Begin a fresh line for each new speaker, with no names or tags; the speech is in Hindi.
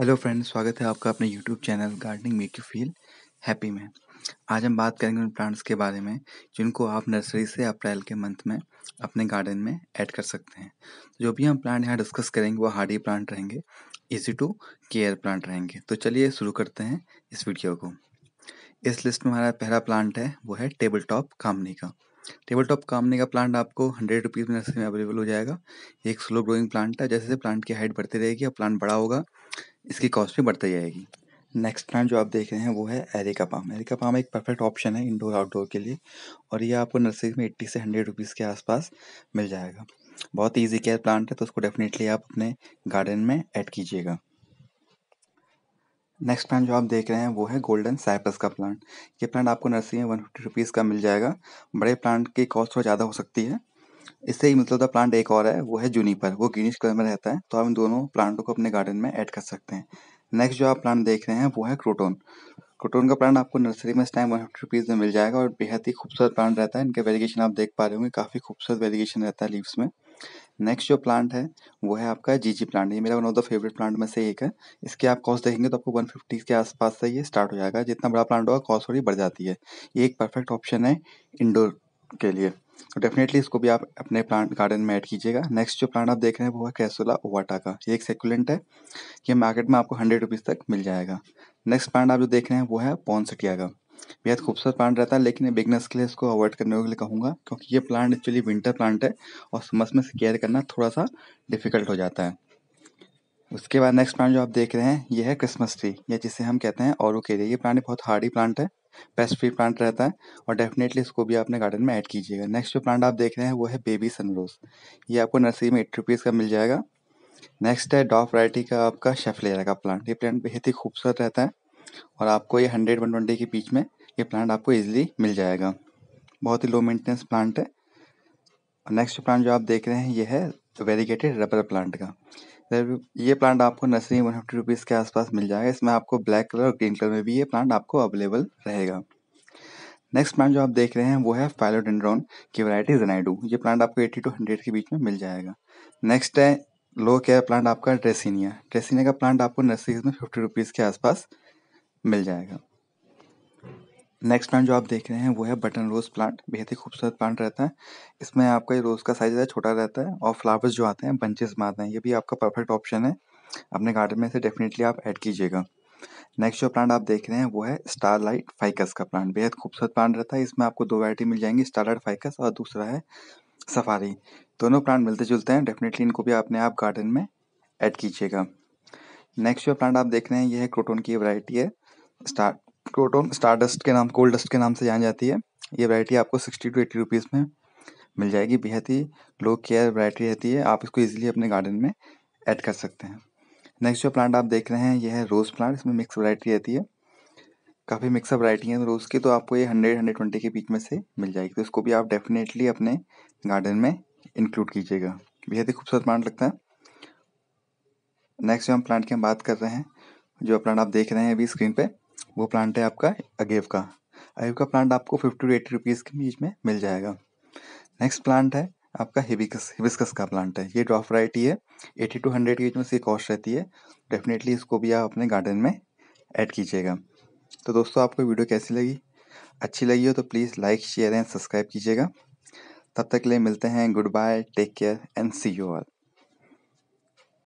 हेलो फ्रेंड स्वागत है आपका अपने YouTube channel gardening make you feel happy में आज हम बात करेंगे उन प्लांट्स के बारे में जिनको आप नर्सरी से अप्रैल के मंथ में अपने गार्डन में ऐड कर सकते हैं जो भी हम प्लांट यहाँ डिस्कस करेंगे वो हार्डी प्लांट रहेंगे इजी टू केयर प्लांट रहेंगे तो चलिए शुरू करते हैं इस वीडियो को इस लिस्ट में हमारा पहला प्लांट है वो है टेबल टॉप कामनी का टेबल टॉप कामने का प्लांट आपको हंड्रेड रुपीज़ में नर्सरी में अवेलेबल हो जाएगा एक स्लो ग्रोइंग प्लांट है जैसे जैसे प्लांट की हाइट बढ़ती रहेगी और प्लांट बड़ा होगा इसकी कॉस्ट भी बढ़ती जाएगी नेक्स्ट प्लांट जो आप देख रहे हैं वो है एरिका पाम एरिका पाम एक परफेक्ट ऑप्शन है इंडोर आउटडोर के लिए और ये आपको नर्सरी में एट्टी से हंड्रेड रुपीज़ के आसपास मिल जाएगा बहुत ईजी केयर प्लांट है तो उसको डेफिनेटली आप अपने गार्डन में ऐड कीजिएगा नेक्स्ट प्लांट जो आप देख रहे हैं वो है गोल्डन साइप्रस का प्लांट ये प्लांट आपको नर्सरी में वन फिफ्टी रुपीज़ का मिल जाएगा बड़े प्लांट की कॉस्ट थोड़ा ज़्यादा हो सकती है इससे ही मतलब प्लांट एक और है वो है जूनीपर वो ग्रीनिश कलर में रहता है तो आप इन दोनों प्लांटों को अपने गार्डन में ऐड कर सकते हैं नेक्स्ट जो आप प्लांट देख रहे हैं वो है क्रोटोन क्रोटोन का प्लांट आपको नर्सरी में इस टाइम वन फिफ्टी रुपीज़ में मिल जाएगा और बेहद ही खूबसूरत प्लांट रहता है इनके वेरिएशन आप देख पा रहे होंगे काफ़ी खूबसूरत वेरिएशन रहता है लीव्स में नेक्स्ट जो प्लांट है वो है आपका जी जी प्लांट ये मेरा one of the favourite plant में से एक है इसके आप कॉस्ट देखेंगे तो आपको वन फिफ्टी के आसपास से ये स्टार्ट हो जाएगा जितना बड़ा प्लांट होगा कॉस्ट थोड़ी बढ़ जाती है ये एक परफेक्ट ऑप्शन है इंडोर के लिए तो डेफिनेटली इसको भी आप अपने प्लांट गार्डन में ऐड कीजिएगा नेक्स्ट जो प्लांट आप देख रहे हैं वो है कैसोला ओवाटा का ये एक सेकुलेंट है ये मार्केट में आपको हंड्रेड रुपीज़ तक मिल जाएगा नेक्स्ट प्लांट आप जो देख रहे हैं वो है पॉन्सटिया का बेहद खूबसूरत प्लांट रहता है लेकिन बिगनर्स के लिए इसको अवॉइड करने के लिए कहूँगा क्योंकि ये प्लांट एक्चुअली विंटर प्लांट है और समर्स में केयर करना थोड़ा सा डिफ़िकल्ट हो जाता है उसके बाद नेक्स्ट प्लांट जो आप देख रहे हैं ये है क्रिसमस ट्री या जिसे हम कहते हैं और के लिए ये प्लांट बहुत हार्डी प्लांट है पेस्ट फ्री प्लांट रहता है और डेफिनेटली इसको भी अपने गार्डन में ऐड कीजिएगा नेक्स्ट जो प्लांट आप देख रहे हैं वो है बेबी सनरोज ये आपको नर्सरी में एट रुपीज़ का मिल जाएगा नेक्स्ट है डॉफ वराइटी का आपका शेफलेरा का प्लांट ये प्लांट बेहद ही खूबसूरत रहता है और आपको ये हंड्रेड वन ट्वेंटी के बीच में ये प्लांट आपको ईजिली मिल जाएगा बहुत ही लो मेंटेनेंस प्लांट है और नेक्स्ट प्लांट जो आप देख रहे हैं ये है वेरीगेटेड रबर प्लांट का ये प्लांट आपको नर्सरी वन फिफ्टी रुपीज़ के आसपास मिल जाएगा इसमें आपको ब्लैक कलर और ग्रीन कलर में भी ये प्लांट आपको अवेलेबल रहेगा नेक्स्ट प्लांट जो आप देख रहे हैं वो है फाइलोडेंड्रॉन की वराइटी जनाइडू ये प्लांट आपको एट्टी टू हंड्रेड के बीच में मिल जाएगा नेक्स्ट है लो केयर प्लांट आपका ड्रेसिनिया ड्रेसिनिया का प्लांट आपको नर्सरीज में फिफ्टी रुपीज़ के आसपास मिल जाएगा नेक्स्ट प्लांट जो आप देख रहे हैं वो है बटन रोज़ प्लांट बेहद ही खूबसूरत प्लांट रहता है इसमें आपका ये रोज़ का साइज ज़्यादा छोटा रहता है और फ्लावर्स जो आते हैं बंचेस में आते हैं ये भी आपका परफेक्ट ऑप्शन है अपने गार्डन में से डेफिनेटली आप ऐड कीजिएगा नेक्स्ट जो प्लांट आप देख रहे हैं वो है स्टार लाइट फाइकस का प्लांट बेहद खूबसूरत प्लांट रहता है इसमें आपको दो वैरायटी मिल जाएंगी स्टार लाइट फाइकस और दूसरा है सफारी दोनों प्लांट मिलते जुलते हैं डेफिनेटली इनको भी अपने आप गार्डन में ऐड कीजिएगा नेक्स्ट जो प्लांट आप देख रहे हैं यह क्रोटोन की वैरायटी है स्टार्ट क्रोटोन स्टारडस्ट के नाम कोल्ड डस्ट के नाम से जानी जाती है ये वैरायटी आपको सिक्सटी टू एट्टी रुपीज़ में मिल जाएगी बेहद ही लो केयर वैरायटी रहती है आप इसको ईजिली अपने गार्डन में ऐड कर सकते हैं नेक्स्ट जो प्लांट आप देख रहे हैं यह है रोज़ प्लांट इसमें मिक्स वरायटी रहती है काफ़ी मिक्सअप वरायटी हैं रोज़ की तो आपको ये हंड्रेड हंड्रेड ट्वेंटी के बीच में से मिल जाएगी तो इसको भी आप डेफिनेटली अपने गार्डन में इंक्लूड कीजिएगा बेहद ही खूबसूरत प्लांट लगता है नेक्स्ट जो हम प्लांट की हम बात कर रहे हैं जो प्लांट आप देख रहे हैं अभी स्क्रीन पे वो प्लांट है आपका अगेव का अगेव का प्लांट आपको फिफ्टी टू एटी रुपीज़ के बीच में मिल जाएगा नेक्स्ट प्लांट है आपका हिबिकस हिबिस्कस का प्लांट है ये ड्रॉप वराइटी है एटी टू हंड्रेड के बीच में इसकी कॉस्ट रहती है डेफिनेटली इसको भी आप अपने गार्डन में ऐड कीजिएगा तो दोस्तों आपको वीडियो कैसी लगी अच्छी लगी हो तो please like share and subscribe कीजिएगा तब तक के लिए मिलते हैं good bye take care and see you all